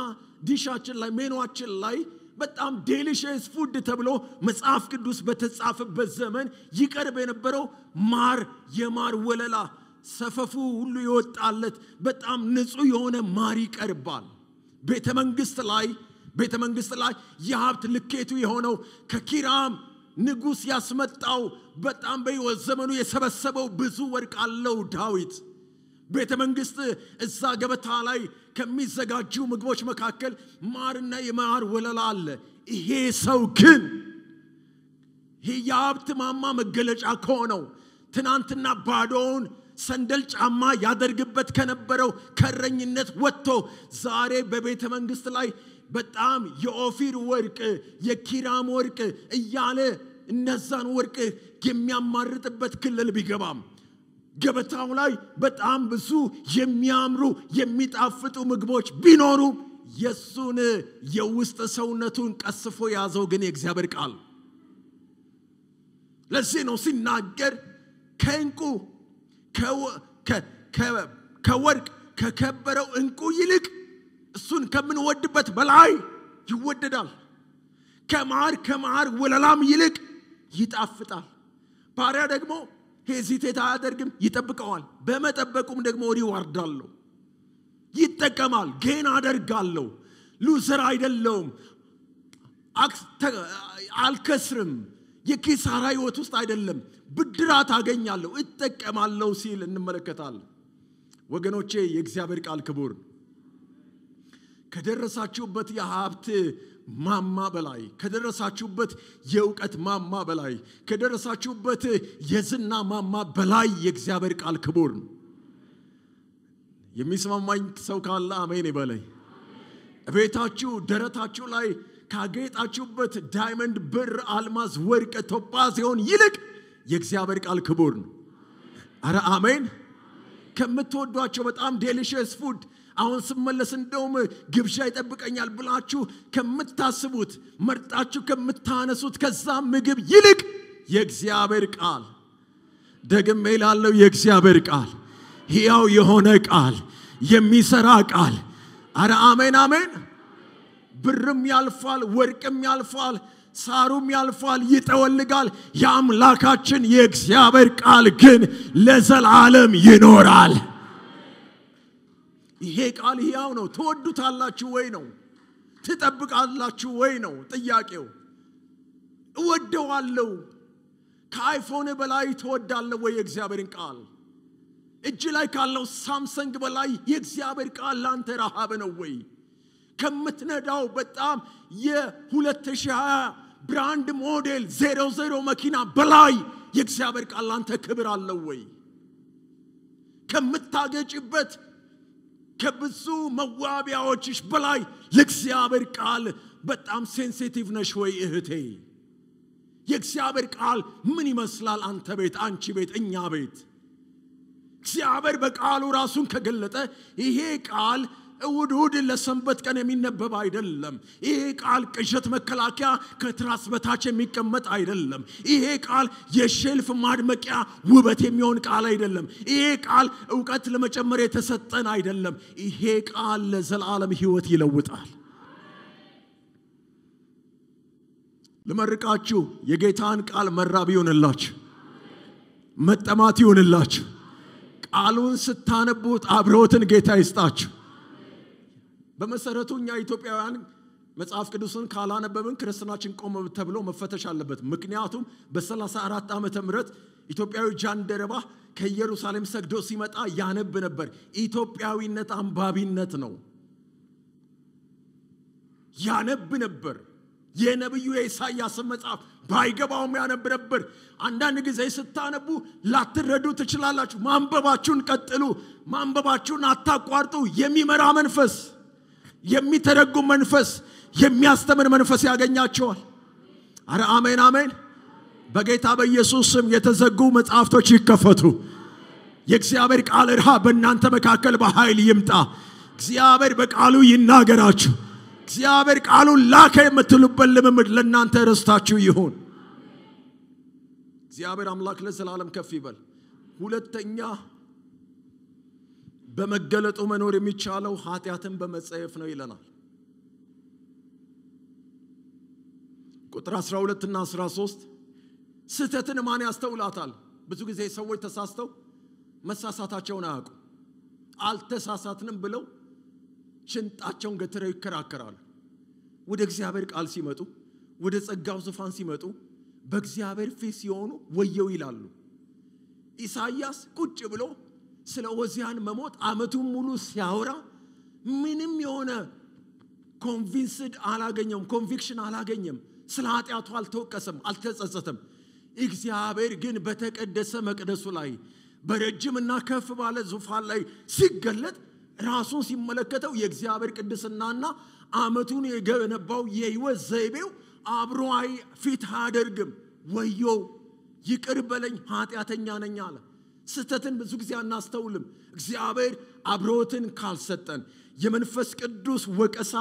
ዲሻችን ላይ ሜኗችን ላይ በጣም ዴሊሽስ ፉድ ተብሎ መጽሐፍ ቅዱስ በተጻፈበት ዘመን ይቀርብ የነበረው ማር፣ የማር ወለላ ሰፈፉ ሁሉ የወጣለት በጣም ንጹህ የሆነ ማር ይቀርባል። ቤተ መንግስት ላይ ቤተ መንግስት ላይ የሀብት ልኬቱ የሆነው ከኪራም ንጉሥ ያስመጣው በጣም በሕይወት ዘመኑ የሰበሰበው ብዙ ወርቅ አለው ዳዊት። ቤተ መንግሥት እዛ ገበታ ላይ ከሚዘጋጁ ምግቦች መካከል ማርና የማር ወለላ አለ። ይሄ ሰው ግን ይህ የሀብት ማማ መገለጫ ከሆነው ትናንትና ባዶውን ሰንደል ጫማ ያደርግበት ከነበረው ከረኝነት ወጥቶ ዛሬ በቤተ መንግሥት ላይ በጣም የኦፊር ወርቅ፣ የኪራም ወርቅ እያለ እነዛን ወርቅ የሚያማርጥበት ክልል ቢገባም ገበታው ላይ በጣም ብዙ የሚያምሩ የሚጣፍጡ ምግቦች ቢኖሩ የሱን የውስጥ ሰውነቱን ቀስፎ የያዘው ግን የእግዚአብሔር ቃል። ለዚህ ነው ሲናገር ከእንቁ ከወርቅ ከከበረው እንቁ ይልቅ እሱን ከምንወድበት በላይ ይወደዳል። ከማር ከማር ወለላም ይልቅ ይጣፍጣል። ባሪያ ደግሞ ሄዚቴት አያደርግም፣ ይጠብቀዋል። በመጠበቁም ደግሞ ሪዋርድ አለው፣ ይጠቀማል። ጌን አደርጋለሁ፣ ሉዘር አይደለውም፣ አልከስርም፣ የኪሳራ ህይወት ውስጥ አይደለም፣ ብድራት አገኛለሁ፣ እጠቀማለሁ ሲል እንመለከታለን። ወገኖቼ የእግዚአብሔር ቃል ክቡር ከደረሳችሁበት የሀብት ማማ በላይ ከደረሳችሁበት የእውቀት ማማ በላይ ከደረሳችሁበት የዝና ማማ በላይ የእግዚአብሔር ቃል ክቡር ነው። የሚስማማኝ ሰው ካለ አሜን ይበለኝ። ቤታችሁ ደረታችሁ ላይ ካጌጣችሁበት ዳይመንድ፣ ብር፣ አልማዝ፣ ወርቅ፣ ቶጳዝ ሲሆን ይልቅ የእግዚአብሔር ቃል ክቡር ነው። አረ አሜን። ከምትወዷቸው በጣም ዴሊሽስ ፉድ አሁን ስመለስ እንደውም ግብዣ ይጠብቀኛል ብላችሁ ከምታስቡት መርጣችሁ ከምታነሱት ከዛ ምግብ ይልቅ የእግዚአብሔር ቃል ደግሜ ላለው የእግዚአብሔር ቃል ሕያው የሆነ ቃል የሚሰራ ቃል አረ አሜን አሜን። ብርም ያልፋል፣ ወርቅም ያልፋል፣ ሳሩም ያልፋል፣ ይጠወልጋል። የአምላካችን የእግዚአብሔር ቃል ግን ለዘላለም ይኖራል። ይሄ ቃል ሕያው ነው። ትወዱታላችሁ ወይ ነው? ትጠብቃላችሁ ወይ ነው ጥያቄው። እወደዋለሁ። ከአይፎን በላይ ትወዳለህ ወይ የእግዚአብሔርን ቃል? እጅ ላይ ካለው ሳምሰንግ በላይ የእግዚአብሔር ቃል ለአንተ ረሃብ ነው ወይ? ከምትነዳው በጣም የ2020 ብራንድ ሞዴል ዜሮ ዜሮ መኪና በላይ የእግዚአብሔር ቃል ለአንተ ክብር አለው ወይ? ከምታገጭበት ከብዙ መዋቢያዎችሽ በላይ ለእግዚአብሔር ቃል በጣም ሴንሲቲቭ ነሽ ወይ እህቴ? የእግዚአብሔር ቃል ምን ይመስላል አንተ ቤት፣ አንቺ ቤት፣ እኛ ቤት? እግዚአብሔር በቃሉ ራሱን ከገለጠ ይሄ ቃል እሁድ እሁድ ለሰንበት ቀን የሚነበብ አይደለም። ይሄ ቃል ቅዠት መከላከያ ከትራስ በታች የሚቀመጥ አይደለም። ይሄ ቃል የሼልፍ ማድመቂያ ውበት የሚሆን ቃል አይደለም። ይሄ ቃል እውቀት ለመጨመር የተሰጠን አይደለም። ይሄ ቃል ለዘላለም ህይወት ይለውጣል። ልመርቃችሁ። የጌታን ቃል መራብ ይሆንላችሁ፣ መጠማት ይሆንላችሁ። ቃሉን ስታነቡት አብረውትን ጌታ ይስጣችሁ። በመሰረቱ እኛ ኢትዮጵያውያን መጽሐፍ ቅዱስን ካላነበብን ክርስትናችን ቆመ ተብሎ መፈተሽ አለበት። ምክንያቱም በ34 ዓመተ ምህረት ኢትዮጵያዊ ጃንደረባ ከኢየሩሳሌም ሰግዶ ሲመጣ ያነብ ነበር። ኢትዮጵያዊነት አንባቢነት ነው። ያነብ ነበር። የነቢዩ የኢሳያስን መጽሐፍ ባይገባውም ያነብ ነበር። አንዳንድ ጊዜ ስታነቡ ላትረዱ ትችላላችሁ። ማንበባችሁን ቀጥሉ። ማንበባችሁን አታቋርጡ። የሚመራ መንፈስ የሚተረጉም መንፈስ፣ የሚያስተምር መንፈስ ያገኛቸዋል። አረ አሜን አሜን። በጌታ በኢየሱስ ስም የተዘጉ መጽሐፍቶች ይከፈቱ። የእግዚአብሔር ቃል እርሃ በእናንተ መካከል በኃይል ይምጣ። እግዚአብሔር በቃሉ ይናገራችሁ። እግዚአብሔር ቃሉን ላከ የምትሉበት ልምምድ ለእናንተ ርስታችሁ ይሁን። እግዚአብሔር አምላክ ለዘላለም ከፍ ይበል። ሁለተኛ በመገለጡ መኖር የሚቻለው ኃጢአትን በመጸየፍ ነው ይለናል። ቁጥር 12 እና 13 ስህተትን ማን ያስተውላታል? ብዙ ጊዜ ሰዎች ተሳስተው መሳሳታቸውን አያውቁ አልተሳሳትንም ብለው ሽንጣቸውን ገትረው ይከራከራሉ። ወደ እግዚአብሔር ቃል ሲመጡ፣ ወደ ጸጋው ዙፋን ሲመጡ፣ በእግዚአብሔር ፊት ሲሆኑ ወየው ይላሉ። ኢሳይያስ ቁጭ ብሎ ስለ ወዚያን መሞት አመቱን ሙሉ ሲያወራ ምንም የሆነ ኮንቪንስድ አላገኘም ኮንቪክሽን አላገኘም ስለ ኃጢአቱ አልተወቀሰም አልተጸጸተም እግዚአብሔር ግን በተቀደሰ መቅደሱ ላይ በረጅምና ከፍ ባለ ዙፋን ላይ ሲገለጥ ራሱን ሲመለከተው የእግዚአብሔር ቅድስናና አመቱን የገነባው የህይወት ዘይቤው አብሮ ፊት አያደርግም ወዮ ይቅር በለኝ ኃጢአተኛ ነኝ አለ ስህተትን ብዙ ጊዜ አናስተውልም። እግዚአብሔር አብሮትን ካልሰጠን የመንፈስ ቅዱስ ወቀሳ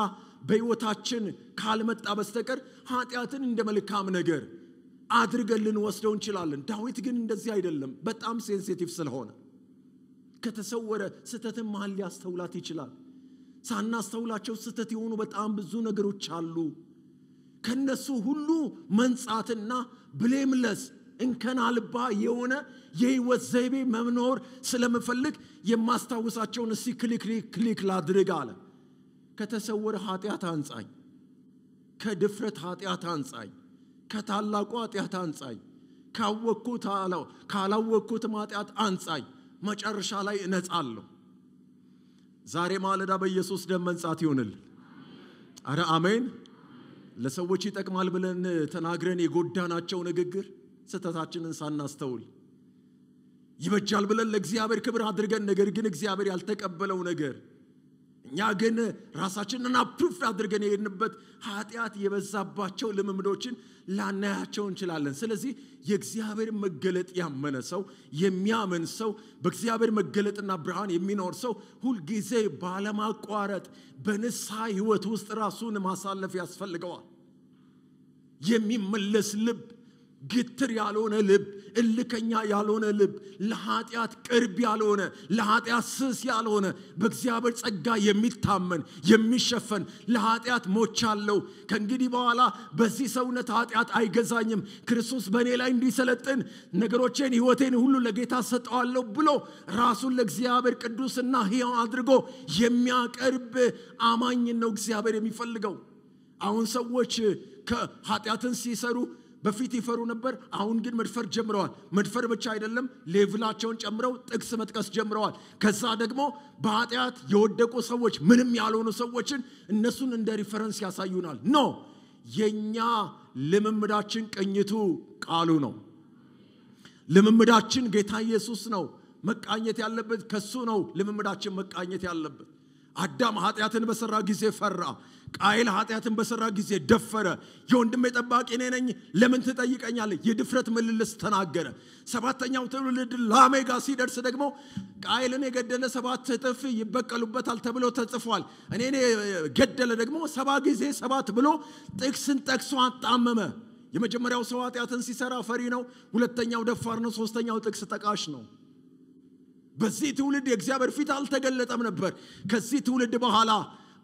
በሕይወታችን ካልመጣ በስተቀር ኃጢአትን እንደ መልካም ነገር አድርገን ልንወስደው እንችላለን። ዳዊት ግን እንደዚህ አይደለም። በጣም ሴንሲቲቭ ስለሆነ ከተሰወረ ስህተትን መሀል ሊያስተውላት ይችላል። ሳናስተውላቸው ስህተት የሆኑ በጣም ብዙ ነገሮች አሉ። ከነሱ ሁሉ መንጻትና ብሌምለስ እንከን አልባ የሆነ የህይወት ዘይቤ መኖር ስለምፈልግ የማስታውሳቸውን እስቲ ክሊክ ክሊክ ላድርግ አለ። ከተሰወረ ኃጢአት አንጻኝ፣ ከድፍረት ኃጢአት አንጻኝ፣ ከታላቁ ኃጢአት አንጻኝ፣ ካወቅኩት አለው ካላወቅኩትም ኃጢአት አንጻኝ፣ መጨረሻ ላይ እነጻለሁ። ዛሬ ማለዳ በኢየሱስ ደም መንጻት ይሆንልን። አረ አሜን። ለሰዎች ይጠቅማል ብለን ተናግረን የጎዳናቸው ንግግር ስህተታችንን ሳናስተውል ይበጃል ብለን ለእግዚአብሔር ክብር አድርገን ነገር ግን እግዚአብሔር ያልተቀበለው ነገር እኛ ግን ራሳችንን አፕሩፍ አድርገን የሄድንበት ኃጢአት የበዛባቸው ልምምዶችን ላናያቸው እንችላለን። ስለዚህ የእግዚአብሔር መገለጥ ያመነ ሰው የሚያምን ሰው በእግዚአብሔር መገለጥና ብርሃን የሚኖር ሰው ሁልጊዜ ባለማቋረጥ በንስሐ ህይወት ውስጥ ራሱን ማሳለፍ ያስፈልገዋል። የሚመለስ ልብ ግትር ያልሆነ ልብ፣ እልከኛ ያልሆነ ልብ፣ ለኃጢአት ቅርብ ያልሆነ፣ ለኃጢአት ስስ ያልሆነ፣ በእግዚአብሔር ጸጋ የሚታመን የሚሸፈን፣ ለኃጢአት ሞቻለሁ፣ ከእንግዲህ በኋላ በዚህ ሰውነት ኃጢአት አይገዛኝም፣ ክርስቶስ በእኔ ላይ እንዲሰለጥን ነገሮቼን፣ ህይወቴን ሁሉ ለጌታ ሰጠዋለሁ ብሎ ራሱን ለእግዚአብሔር ቅዱስና ሕያው አድርጎ የሚያቀርብ አማኝን ነው እግዚአብሔር የሚፈልገው። አሁን ሰዎች ከኃጢአትን ሲሰሩ በፊት ይፈሩ ነበር። አሁን ግን መድፈር ጀምረዋል። መድፈር ብቻ አይደለም፣ ሌቭላቸውን ጨምረው ጥቅስ መጥቀስ ጀምረዋል። ከዛ ደግሞ በኃጢአት የወደቁ ሰዎች፣ ምንም ያልሆኑ ሰዎችን እነሱን እንደ ሪፈረንስ ያሳዩናል። ኖ የኛ ልምምዳችን ቅኝቱ ቃሉ ነው። ልምምዳችን ጌታ ኢየሱስ ነው። መቃኘት ያለበት ከሱ ነው። ልምምዳችን መቃኘት ያለበት አዳም ኃጢአትን በሰራ ጊዜ ፈራ። ቃይል ኃጢአትን በሰራ ጊዜ ደፈረ። የወንድሜ ጠባቂ እኔ ነኝ፣ ለምን ትጠይቀኛለህ? የድፍረት ምልልስ ተናገረ። ሰባተኛው ትውልድ ላሜ ጋር ሲደርስ ደግሞ ቃይልን የገደለ ሰባት እጥፍ ይበቀሉበታል ተብሎ ተጽፏል። እኔ ገደለ ደግሞ ሰባ ጊዜ ሰባት ብሎ ጥቅስን ጠቅሶ አጣመመ። የመጀመሪያው ሰው ኃጢአትን ሲሰራ ፈሪ ነው። ሁለተኛው ደፋር ነው። ሶስተኛው ጥቅስ ጠቃሽ ነው። በዚህ ትውልድ የእግዚአብሔር ፊት አልተገለጠም ነበር። ከዚህ ትውልድ በኋላ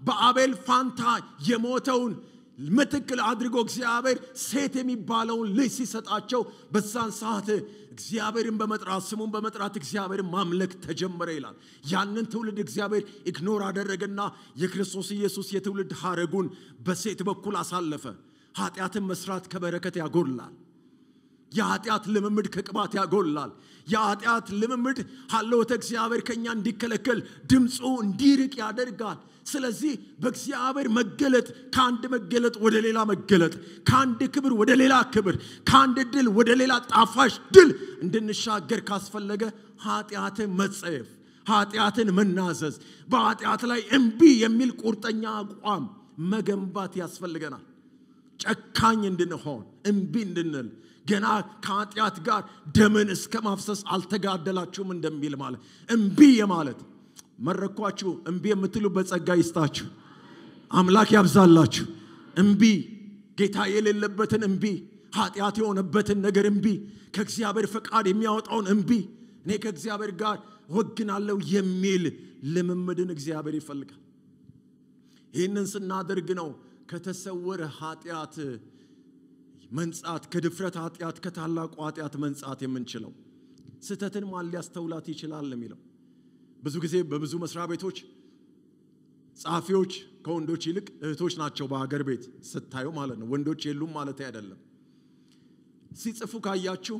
በአቤል ፋንታ የሞተውን ምትክል አድርጎ እግዚአብሔር ሴት የሚባለውን ልጅ ሲሰጣቸው በዛን ሰዓት እግዚአብሔርን በመጥራት ስሙን በመጥራት እግዚአብሔርን ማምለክ ተጀመረ ይላል። ያንን ትውልድ እግዚአብሔር ኢግኖር አደረገና የክርስቶስ ኢየሱስ የትውልድ ሐረጉን በሴት በኩል አሳለፈ። ኃጢአትን መስራት ከበረከት ያጎላል። የኃጢአት ልምምድ ከቅባት ያጎላል። የኃጢአት ልምምድ ሀለወተ እግዚአብሔር ከእኛ እንዲከለከል ድምፁ እንዲርቅ ያደርጋል። ስለዚህ በእግዚአብሔር መገለጥ ከአንድ መገለጥ ወደ ሌላ መገለጥ፣ ከአንድ ክብር ወደ ሌላ ክብር፣ ከአንድ ድል ወደ ሌላ ጣፋሽ ድል እንድንሻገር ካስፈለገ ኃጢአትን መጸየፍ፣ ኃጢአትን መናዘዝ፣ በኃጢአት ላይ እምቢ የሚል ቁርጠኛ አቋም መገንባት ያስፈልገናል። ጨካኝ እንድንሆን እምቢ እንድንል ገና ከኃጢአት ጋር ደምን እስከ ማፍሰስ አልተጋደላችሁም እንደሚል ማለት እምቢ የማለት መረኳችሁ፣ እምቢ የምትሉ በጸጋ ይስጣችሁ። አምላክ ያብዛላችሁ። እምቢ ጌታ የሌለበትን እምቢ፣ ኃጢአት የሆነበትን ነገር እምቢ፣ ከእግዚአብሔር ፈቃድ የሚያወጣውን እምቢ፣ እኔ ከእግዚአብሔር ጋር ወግናለሁ የሚል ልምምድን እግዚአብሔር ይፈልጋል። ይህንን ስናደርግ ነው ከተሰወረ ኃጢአት መንጻት፣ ከድፍረት ኃጢአት፣ ከታላቁ ኃጢአት መንጻት የምንችለው። ስህተትን ማን ሊያስተውላት ይችላል የሚለው ብዙ ጊዜ በብዙ መስሪያ ቤቶች ጸሐፊዎች ከወንዶች ይልቅ እህቶች ናቸው። በሀገር ቤት ስታዩ ማለት ነው። ወንዶች የሉም ማለት አይደለም። ሲጽፉ ካያችሁ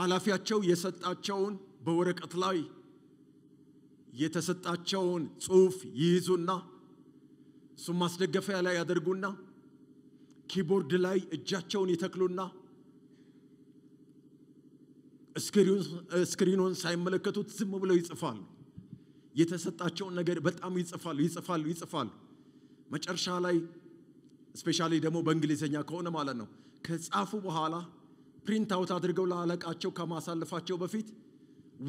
ኃላፊያቸው የሰጣቸውን በወረቀት ላይ የተሰጣቸውን ጽሁፍ ይይዙና እሱም ማስደገፊያ ላይ ያደርጉና ኪቦርድ ላይ እጃቸውን ይተክሉና እስክሪኑን ሳይመለከቱት ዝም ብለው ይጽፋሉ። የተሰጣቸውን ነገር በጣም ይጽፋሉ፣ ይጽፋሉ፣ ይጽፋሉ። መጨረሻ ላይ ስፔሻሊ ደግሞ በእንግሊዝኛ ከሆነ ማለት ነው ከጻፉ በኋላ ፕሪንት አውት አድርገው ለአለቃቸው ከማሳለፋቸው በፊት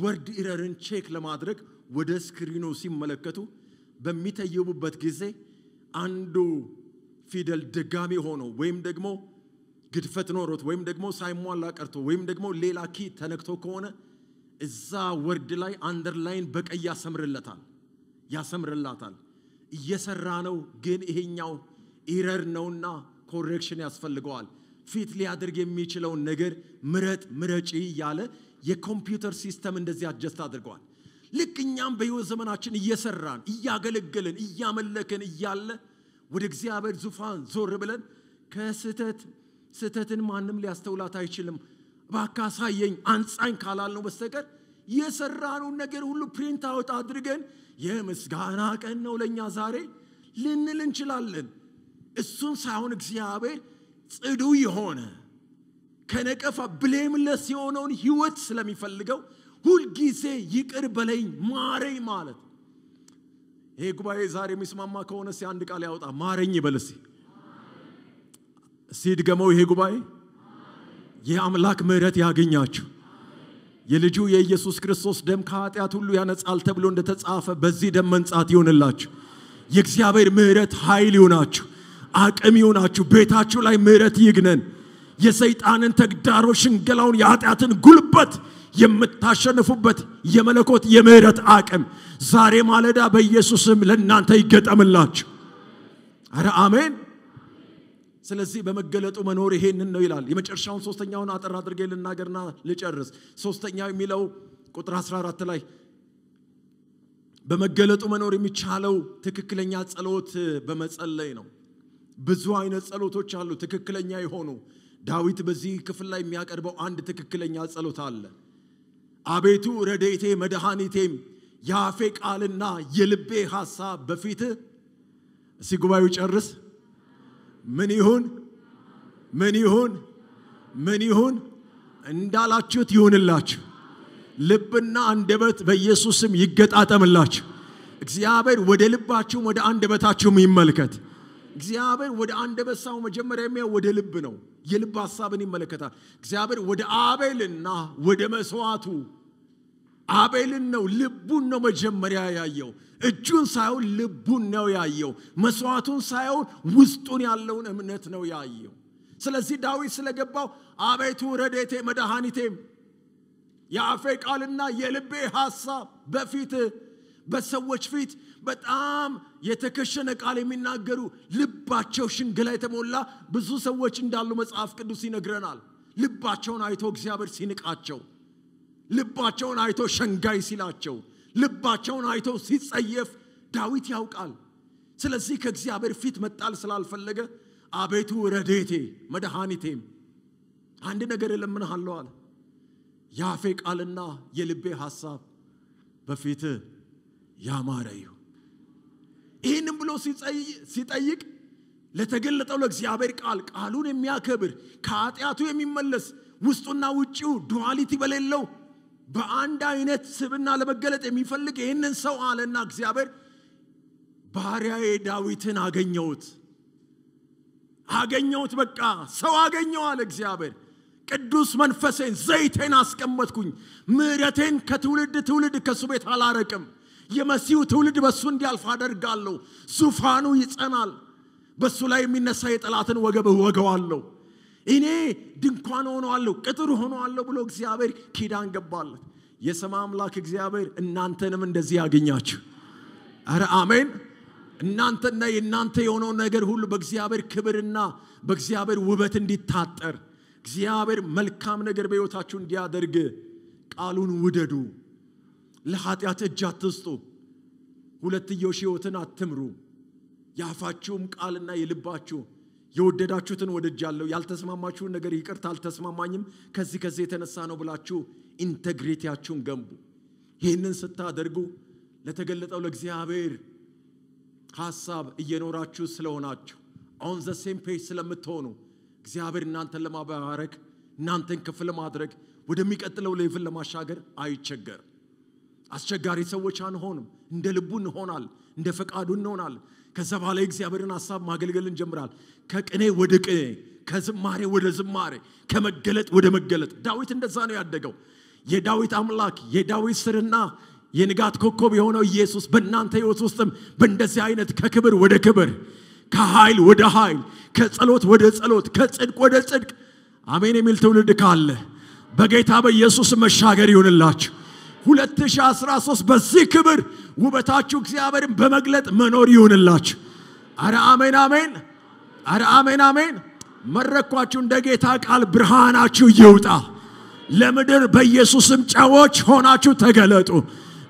ወርድ ኢረርን ቼክ ለማድረግ ወደ ስክሪኑ ሲመለከቱ በሚተይቡበት ጊዜ አንዱ ፊደል ድጋሚ ሆኖ ወይም ደግሞ ግድፈት ኖሮት ወይም ደግሞ ሳይሟላ ቀርቶ ወይም ደግሞ ሌላ ኪ ተነክቶ ከሆነ እዛ ወርድ ላይ አንደርላይን በቀይ ያሰምርለታል ያሰምርላታል። እየሰራ ነው፣ ግን ይሄኛው ኢረር ነውና ኮሬክሽን ያስፈልገዋል። ፊት ሊያደርግ የሚችለውን ነገር ምረጥ፣ ምረጪ እያለ የኮምፒውተር ሲስተም እንደዚህ አጀስት አድርገዋል። ልክ እኛም በሕይወት ዘመናችን እየሰራን እያገለገልን እያመለክን እያለ ወደ እግዚአብሔር ዙፋን ዞር ብለን ከስህተት ስህተትን ማንም ሊያስተውላት አይችልም። እባክህ አሳየኝ፣ አንጻኝ ካላልነው በስተቀር የሰራነውን ነገር ሁሉ ፕሪንት አውት አድርገን የምስጋና ቀን ነው ለእኛ ዛሬ ልንል እንችላለን። እሱን ሳይሆን እግዚአብሔር ጽዱ የሆነ ከነቀፋ ብሌምለስ የሆነውን ህይወት ስለሚፈልገው ሁልጊዜ ይቅር በለኝ ማረኝ ማለት ይሄ ጉባኤ ዛሬ የሚስማማ ከሆነ አንድ ቃል ያውጣ ማረኝ በለሴ እስቲ ይሄ ጉባኤ የአምላክ ምሕረት ያገኛችሁ የልጁ የኢየሱስ ክርስቶስ ደም ከኃጢአት ሁሉ ያነጻል ተብሎ እንደተጻፈ በዚህ ደም መንጻት ይሆንላችሁ። የእግዚአብሔር ምሕረት ኃይል ይሆናችሁ፣ አቅም ይሆናችሁ። ቤታችሁ ላይ ምሕረት ይግነን። የሰይጣንን ተግዳሮ፣ ሽንገላውን፣ የኃጢአትን ጉልበት የምታሸንፉበት የመለኮት የምህረት አቅም ዛሬ ማለዳ በኢየሱስም ለእናንተ ይገጠምላችሁ። አረ አሜን። ስለዚህ በመገለጡ መኖር ይሄንን ነው ይላል። የመጨረሻውን ሶስተኛውን አጠር አድርጌ ልናገርና ልጨርስ። ሶስተኛው የሚለው ቁጥር 14 ላይ በመገለጡ መኖር የሚቻለው ትክክለኛ ጸሎት በመጸለይ ነው። ብዙ አይነት ጸሎቶች አሉ ትክክለኛ የሆኑ። ዳዊት በዚህ ክፍል ላይ የሚያቀርበው አንድ ትክክለኛ ጸሎት አለ። አቤቱ ረዴቴ መድኃኒቴም የአፌ ቃልና የልቤ ሐሳብ በፊትህ። እስኪ ጉባኤው ጨርስ። ምን ይሁን ምን ይሁን ምን ይሁን እንዳላችሁት ይሁንላችሁ። ልብና አንደበት በኢየሱስም ይገጣጠምላችሁ። እግዚአብሔር ወደ ልባችሁም ወደ አንደበታችሁም ይመልከት። እግዚአብሔር ወደ አንደበት ሳው መጀመሪያ የሚያየው ወደ ልብ ነው። የልብ ሀሳብን ይመለከታል። እግዚአብሔር ወደ አቤልና ወደ መስዋዕቱ አቤልን ነው ልቡን ነው መጀመሪያ ያየው። እጁን ሳይሆን ልቡን ነው ያየው። መስዋዕቱን ሳይሆን ውስጡን ያለውን እምነት ነው ያየው። ስለዚህ ዳዊት ስለገባው አቤቱ ረዴቴ መድኃኒቴም፣ የአፌ ቃልና የልቤ ሐሳብ በፊት በሰዎች ፊት በጣም የተከሸነ ቃል የሚናገሩ ልባቸው ሽንገላ የተሞላ ብዙ ሰዎች እንዳሉ መጽሐፍ ቅዱስ ይነግረናል። ልባቸውን አይቶ እግዚአብሔር ሲንቃቸው ልባቸውን አይቶ ሸንጋይ ሲላቸው፣ ልባቸውን አይቶ ሲጸየፍ ዳዊት ያውቃል። ስለዚህ ከእግዚአብሔር ፊት መጣል ስላልፈለገ አቤቱ ረዴቴ መድኃኒቴም አንድ ነገር እለምንሃለሁ አለ። የአፌ ቃልና የልቤ ሐሳብ በፊት ያማረ ይሁን። ይህንም ብሎ ሲጠይቅ ለተገለጠው ለእግዚአብሔር ቃል ቃሉን የሚያከብር ከኃጢአቱ የሚመለስ ውስጡና ውጪው ዱዋሊቲ በሌለው በአንድ አይነት ስብና ለመገለጥ የሚፈልግ ይህንን ሰው አለና እግዚአብሔር ባሪያዬ ዳዊትን አገኘሁት አገኘሁት በቃ ሰው አገኘው አለ እግዚአብሔር ቅዱስ መንፈሴን ዘይቴን አስቀመጥኩኝ ምረቴን ከትውልድ ትውልድ ከእሱ ቤት አላረቅም የመሲሁ ትውልድ በእሱ እንዲያልፍ አደርጋለሁ ዙፋኑ ይጸናል በእሱ ላይ የሚነሳ የጠላትን ወገብ እወገዋለሁ እኔ ድንኳን ሆነዋለሁ፣ ቅጥር ሆነዋለሁ ብሎ እግዚአብሔር ኪዳን ገባለት። የሰማ አምላክ እግዚአብሔር እናንተንም እንደዚህ ያገኛችሁ። አረ አሜን። እናንተና የእናንተ የሆነው ነገር ሁሉ በእግዚአብሔር ክብርና በእግዚአብሔር ውበት እንዲታጠር እግዚአብሔር መልካም ነገር በሕይወታችሁ እንዲያደርግ ቃሉን ውደዱ። ለኃጢአት እጅ አትስጡ። ሁለትዮሽ ሕይወትን አትምሩ። የአፋችሁም ቃልና የልባችሁ የወደዳችሁትን ወድጃለሁ፣ ያልተስማማችሁን ነገር ይቅርታ አልተስማማኝም፣ ከዚህ ከዚህ የተነሳ ነው ብላችሁ ኢንተግሪቲያችሁን ገንቡ። ይህንን ስታደርጉ ለተገለጠው ለእግዚአብሔር ሀሳብ እየኖራችሁ ስለሆናችሁ አሁን ዘሴም ፔጅ ስለምትሆኑ እግዚአብሔር እናንተን ለማባረክ እናንተን ከፍ ለማድረግ ወደሚቀጥለው ሌቭል ለማሻገር አይቸገርም። አስቸጋሪ ሰዎች አንሆንም። እንደ ልቡ እንሆናል፣ እንደ ፈቃዱ እንሆናል። ከዛ በኋላ የእግዚአብሔርን ሀሳብ ማገልገል እንጀምራል። ከቅኔ ወደ ቅኔ፣ ከዝማሬ ወደ ዝማሬ፣ ከመገለጥ ወደ መገለጥ። ዳዊት እንደዛ ነው ያደገው። የዳዊት አምላክ የዳዊት ስርና የንጋት ኮከብ የሆነው ኢየሱስ በእናንተ ህይወት ውስጥም በእንደዚህ አይነት ከክብር ወደ ክብር፣ ከኃይል ወደ ኃይል፣ ከጸሎት ወደ ጸሎት፣ ከጽድቅ ወደ ጽድቅ አሜን የሚል ትውልድ ካለ በጌታ በኢየሱስ መሻገር ይሁንላችሁ። 2013 በዚህ ክብር ውበታችሁ እግዚአብሔርን በመግለጥ መኖር ይሁንላችሁ። አረ አሜን አሜን፣ አረ አሜን አሜን። መረኳችሁ። እንደ ጌታ ቃል ብርሃናችሁ ይውጣ። ለምድር በኢየሱስም ጨዎች ሆናችሁ ተገለጡ።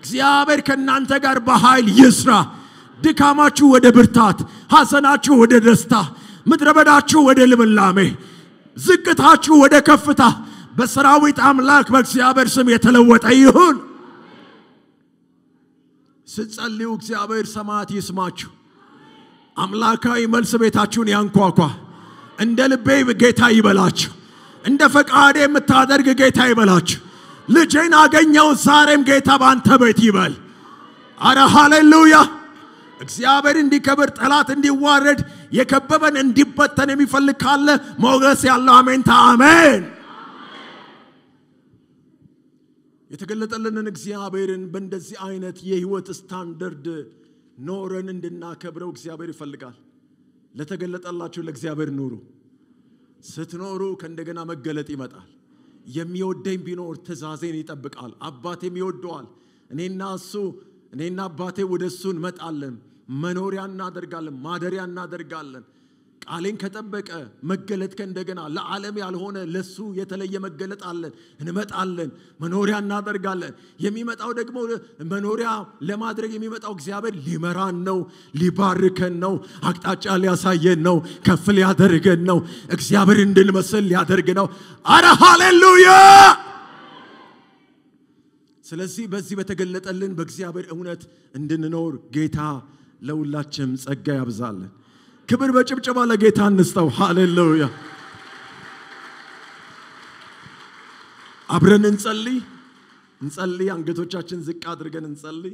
እግዚአብሔር ከእናንተ ጋር በኃይል ይስራ። ድካማችሁ ወደ ብርታት፣ ሐዘናችሁ ወደ ደስታ፣ ምድረ በዳችሁ ወደ ልምላሜ፣ ዝቅታችሁ ወደ ከፍታ በሰራዊት አምላክ በእግዚአብሔር ስም የተለወጠ ይሁን። ስትጸልዩ እግዚአብሔር ሰማያት ይስማችሁ። አምላካዊ መልስ ቤታችሁን ያንኳኳ። እንደ ልቤ ጌታ ይበላችሁ። እንደ ፈቃዴ የምታደርግ ጌታ ይበላችሁ። ልጄን አገኘውን ዛሬም ጌታ በአንተ ቤት ይበል። አረ ሃሌሉያ! እግዚአብሔር እንዲከብር ጠላት እንዲዋረድ የከበበን እንዲበተን የሚፈልግ ካለ ሞገስ ያለው አሜንታ አሜን። የተገለጠልንን እግዚአብሔርን በእንደዚህ አይነት የህይወት ስታንደርድ ኖረን እንድናከብረው እግዚአብሔር ይፈልጋል። ለተገለጠላችሁ ለእግዚአብሔር ኑሩ። ስትኖሩ ከእንደገና መገለጥ ይመጣል። የሚወደኝ ቢኖር ትእዛዜን ይጠብቃል፣ አባቴም ይወደዋል። እኔና እሱ እኔና አባቴ ወደ እሱ እንመጣለን፣ መኖሪያ እናደርጋለን፣ ማደሪያ እናደርጋለን። ቃሌን ከጠበቀ መገለጥ ከእንደገና ለዓለም ያልሆነ ለሱ የተለየ መገለጥ አለን። እንመጣለን፣ መኖሪያ እናደርጋለን። የሚመጣው ደግሞ መኖሪያ ለማድረግ የሚመጣው እግዚአብሔር ሊመራን ነው፣ ሊባርከን ነው፣ አቅጣጫ ሊያሳየን ነው፣ ከፍ ሊያደርገን ነው፣ እግዚአብሔር እንድንመስል ሊያደርግ ነው። አረ ሃሌሉያ! ስለዚህ በዚህ በተገለጠልን በእግዚአብሔር እውነት እንድንኖር ጌታ ለሁላችንም ጸጋ ያብዛለን። ክብር በጭብጨባ ለጌታ እንስጠው። ሃሌሉያ። አብረን እንጸልይ እንጸልይ። አንገቶቻችን ዝቅ አድርገን እንጸልይ።